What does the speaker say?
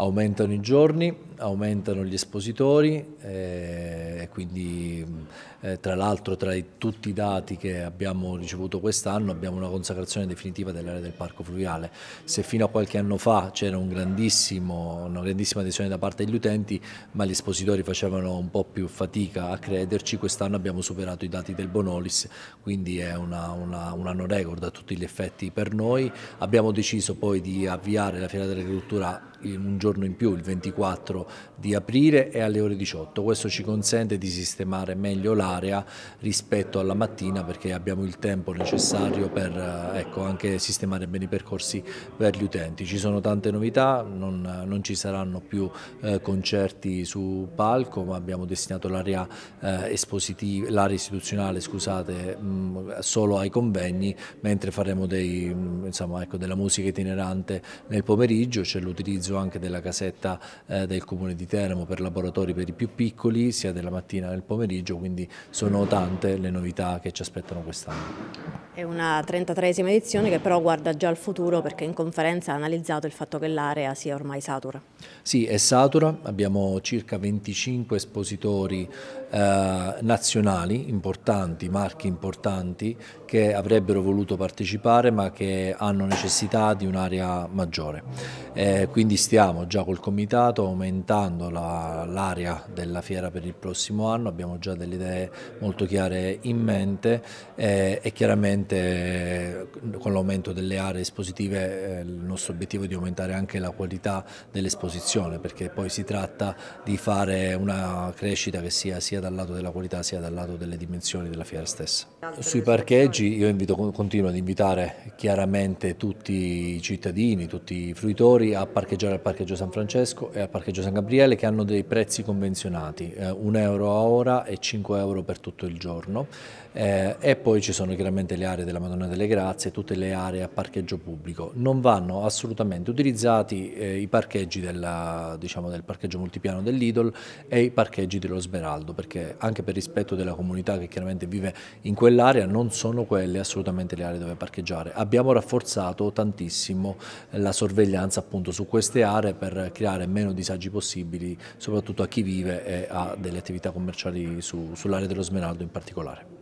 Aumentano i giorni, aumentano gli espositori, eh, quindi eh, tra l'altro tra i, tutti i dati che abbiamo ricevuto quest'anno abbiamo una consacrazione definitiva dell'area del parco fluviale. Se fino a qualche anno fa c'era un una grandissima adesione da parte degli utenti, ma gli espositori facevano un po' più fatica a crederci, quest'anno abbiamo superato i dati del Bonolis, quindi è una, una, un anno record a tutti gli effetti per noi. Abbiamo deciso poi di avviare la Fiera dell'Agricoltura un giorno in più, il 24 di aprile e alle ore 18. Questo ci consente consente di sistemare meglio l'area rispetto alla mattina perché abbiamo il tempo necessario per eh, ecco, anche sistemare bene i percorsi per gli utenti. Ci sono tante novità, non, non ci saranno più eh, concerti su palco ma abbiamo destinato l'area eh, istituzionale scusate, mh, solo ai convegni mentre faremo dei, mh, insomma, ecco, della musica itinerante nel pomeriggio, c'è l'utilizzo anche della casetta eh, del comune di Teramo per laboratori per i più piccoli sia della mattina mattina e nel pomeriggio, quindi sono tante le novità che ci aspettano quest'anno. È una 33esima edizione che però guarda già al futuro perché in conferenza ha analizzato il fatto che l'area sia ormai satura. Sì, è satura, abbiamo circa 25 espositori eh, nazionali importanti, marchi importanti che avrebbero voluto partecipare ma che hanno necessità di un'area maggiore. Eh, quindi stiamo già col comitato aumentando l'area della fiera per il prossimo anno, abbiamo già delle idee molto chiare in mente eh, e chiaramente Sicuramente eh, con l'aumento delle aree espositive eh, il nostro obiettivo è di aumentare anche la qualità dell'esposizione perché poi si tratta di fare una crescita che sia sia dal lato della qualità sia dal lato delle dimensioni della fiera stessa. Sui parcheggi io invito, continuo ad invitare chiaramente tutti i cittadini, tutti i fruitori a parcheggiare al parcheggio San Francesco e al parcheggio San Gabriele che hanno dei prezzi convenzionati, 1 eh, euro a ora e 5 euro per tutto il giorno e poi ci sono chiaramente le aree aree della Madonna delle Grazie, tutte le aree a parcheggio pubblico. Non vanno assolutamente utilizzati eh, i parcheggi della, diciamo, del parcheggio multipiano dell'Idol e i parcheggi dello Smeraldo, perché anche per rispetto della comunità che chiaramente vive in quell'area non sono quelle assolutamente le aree dove parcheggiare. Abbiamo rafforzato tantissimo la sorveglianza appunto su queste aree per creare meno disagi possibili, soprattutto a chi vive e ha delle attività commerciali su, sull'area dello Smeraldo in particolare.